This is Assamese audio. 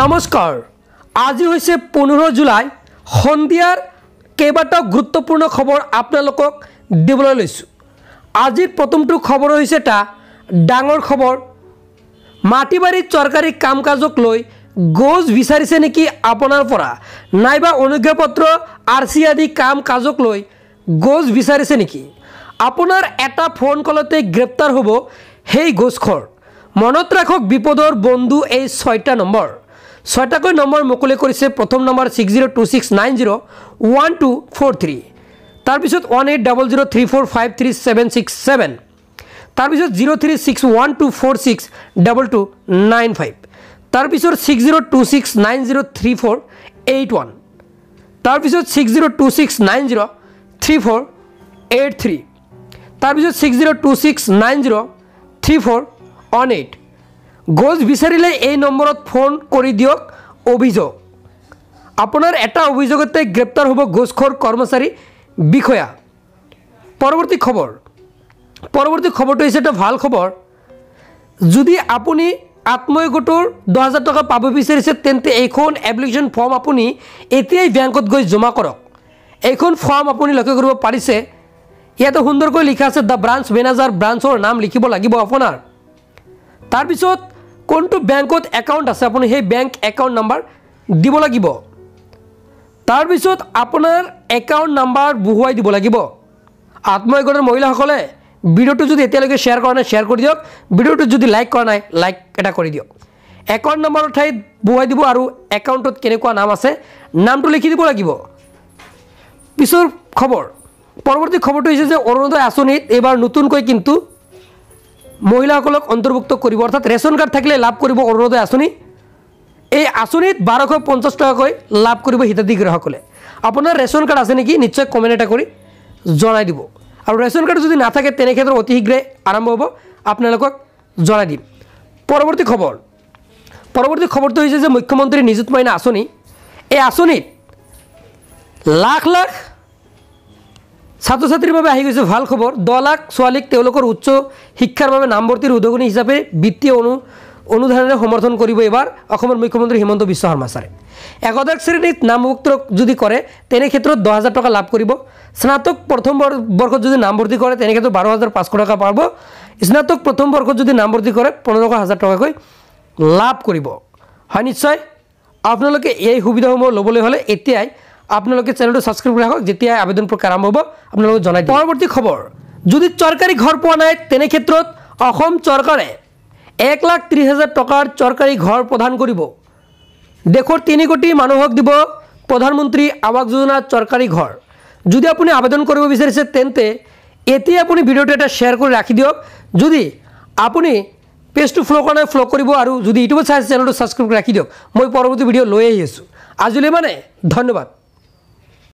নমস্কাৰ আজি হৈছে পোন্ধৰ জুলাই সন্ধিয়াৰ কেইবাটাও গুৰুত্বপূৰ্ণ খবৰ আপোনালোকক দিবলৈ লৈছোঁ আজিৰ প্ৰথমটো খবৰ হৈছে এটা ডাঙৰ খবৰ মাটি বাৰী চৰকাৰী কাম কাজক লৈ গোজ বিচাৰিছে নেকি আপোনাৰ পৰা নাইবা অনুজ্ঞাপত্ৰ আৰ চি আদি কাম কাজক লৈ গোজ বিচাৰিছে নেকি আপোনাৰ এটা ফোন কলতে গ্ৰেপ্তাৰ হ'ব সেই গোজখৰ মনত ৰাখক বিপদৰ বন্ধু এই ছয়টা নম্বৰ ছয়টাকৈ নম্বৰ মুকলি কৰিছে প্ৰথম number six zero' two six nine zero' one two four three তাৰপিছত one eight double zero' three four five three seven six seven তাৰপিছত zero' three six one two four six double two nine five তাৰপিছত six zero' two six nine zero' three four eight one তাৰপিছত six zero' two six nine zero' three four eight three তাৰপিছত six zero' two six nine zero' three four one eight গছ বিচাৰিলে এই নম্বৰত ফোন কৰি দিয়ক অভিযোগ আপোনাৰ এটা অভিযোগতে গ্ৰেপ্তাৰ হ'ব গোজখৰ কৰ্মচাৰী বিষয়া পৰৱৰ্তী খবৰ পৰৱৰ্তী খবৰটো হৈছে এটা ভাল খবৰ যদি আপুনি আত্মীয় গোটৰ দহ হাজাৰ টকা পাব বিচাৰিছে তেন্তে এইখন এপ্লিকেশ্যন ফৰ্ম আপুনি এতিয়াই বেংকত গৈ জমা কৰক এইখন ফৰ্ম আপুনি লক্ষ্য কৰিব পাৰিছে ইয়াতে সুন্দৰকৈ লিখা আছে দ্য ব্ৰাঞ্চ মেনেজাৰ ব্ৰাঞ্চৰ নাম লিখিব লাগিব আপোনাৰ তাৰপিছত কোনটো বেংকত একাউণ্ট আছে আপুনি সেই বেংক একাউণ্ট নাম্বাৰ দিব লাগিব তাৰপিছত আপোনাৰ একাউণ্ট নাম্বাৰ বহুৱাই দিব লাগিব আত্মসহায়কৰ মহিলাসকলে ভিডিঅ'টো যদি এতিয়ালৈকে শ্বেয়াৰ কৰা নাই শ্বেয়াৰ কৰি দিয়ক ভিডিঅ'টো যদি লাইক কৰা নাই লাইক এটা কৰি দিয়ক একাউণ্ট নাম্বাৰৰ ঠাইত বহুৱাই দিব আৰু একাউণ্টত কেনেকুৱা নাম আছে নামটো লিখি দিব লাগিব পিছৰ খবৰ পৰৱৰ্তী খবৰটো হৈছে যে অৰুণোদয় আঁচনিত এইবাৰ নতুনকৈ কিন্তু মহিলাসকলক অন্তৰ্ভুক্ত কৰিব অৰ্থাৎ ৰেচন কাৰ্ড থাকিলে লাভ কৰিব অৰুণোদয় আঁচনি এই আঁচনিত বাৰশ পঞ্চাছ টকাকৈ লাভ কৰিব হিতাধিকাৰীসকলে আপোনাৰ ৰেচন কাৰ্ড আছে নেকি নিশ্চয় কমেণ্ট এটা কৰি জনাই দিব আৰু ৰেচন কাৰ্ড যদি নাথাকে তেনেক্ষেত্ৰত অতি শীঘ্ৰে আৰম্ভ হ'ব আপোনালোকক জনাই দিম পৰৱৰ্তী খবৰ পৰৱৰ্তী খবৰটো হৈছে যে মুখ্যমন্ত্ৰী নিযুত মাইনা আঁচনি এই আঁচনিত লাখ লাখ ছাত্ৰ ছাত্ৰীৰ বাবে আহি গৈছে ভাল খবৰ দহ লাখ ছোৱালীক তেওঁলোকৰ উচ্চ শিক্ষাৰ বাবে নামভৰ্তিৰ উদগনি হিচাপে বিত্তীয় অনু সমৰ্থন কৰিব এইবাৰ অসমৰ মুখ্যমন্ত্ৰী হিমন্ত বিশ্ব শৰ্মা ছাৰে একদশ শ্ৰেণীত নামভুক্ত যদি কৰে তেনে ক্ষেত্ৰত দহ হাজাৰ টকা লাভ কৰিব স্নাতক প্ৰথম বৰ্ষত যদি নামভৰ্তি কৰে তেক্ষেত্ৰে বাৰ হাজাৰ পাঁচশ টকা পাব স্নাতক প্ৰথম বৰ্ষত যদি নামভৰ্তি কৰে পোন্ধৰশ হাজাৰ টকাকৈ লাভ কৰিব হয় নিশ্চয় আপোনালোকে এই সুবিধাসমূহ ল'বলৈ হলে এতিয়াই আপোনালোকে চেনেলটো ছাবস্ক্ৰাইব কৰি ৰাখক যেতিয়াই প্ৰক্ৰিয়া আৰম্ভ হ'ব আপোনালোকক জনাই দিম পৰৱৰ্তী খবৰ যদি চৰকাৰী ঘৰ পোৱা নাই তেনে ক্ষেত্ৰত অসম চৰকাৰে এক লাখ ত্ৰিছ হাজাৰ টকাৰ চৰকাৰী ঘৰ প্ৰদান কৰিব দেশৰ তিনি কোটি মানুহক দিব প্ৰধানমন্ত্ৰী আৱাস যোজনা চৰকাৰী ঘৰ যদি আপুনি আবেদন কৰিব বিচাৰিছে তেন্তে এতিয়াই আপুনি ভিডিঅ'টো এটা শ্বেয়াৰ কৰি ৰাখি দিয়ক যদি আপুনি পেজটো ফ্ল' কৰা নাই ফ্ল' কৰিব আৰু যদি ইউটিউবত চাইছে চেনেলটো ছাবস্ক্ৰাইব কৰি ৰাখি দিয়ক মই পৰৱৰ্তী ভিডিঅ' লৈ আহি আছোঁ আজিলৈ মানে ধন্যবাদ